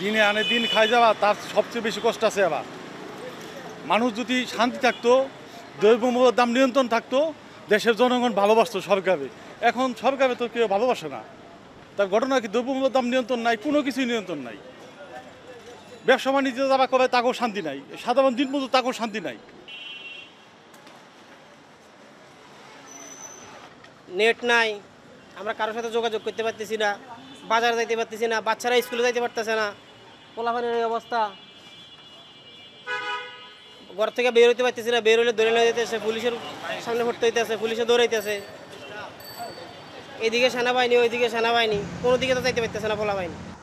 দিনে আনে দিন খাই যাওয়া তার সবচেয়ে বেশি কষ্ট আছে আবার মানুষ যদি শান্তি থাকতো দ্রব্যমূল্যের দাম নিয়ন্ত্রণ থাকতো দেশের জনগণ ভালোবাসতো সরকারে এখন সরকারে তো কেউ ভালোবাসে না তার ঘটনা কি দ্রব্যমূল্যের দাম নিয়ন্ত্রণ নাই কোনো কিছুই নিয়ন্ত্রণ নাই ব্যবসা বাণিজ্য যারা করে তাকেও শান্তি নাই সাধারণ দিন মতো তাকেও শান্তি নাই নেট নাই আমরা কারোর সাথে যোগাযোগ করতে পারতেছি না বাজার যাইতে পারতেছি না বাচ্চারা স্কুলে যাইতে পারতেছে না পোলাপানের এই অবস্থা ঘর থেকে বের হইতে পারতেছি না বের হইলে দৌড়ে নিয়ে যাইতেছে পুলিশের সামনে পড়তে হইতেছে পুলিশে দৌড়াইতেছে এদিকে সেনাবাহিনী ওইদিকে সেনাবাহিনী কোনো দিকে তো যাইতে পারতেছে না পোলাবাহিনী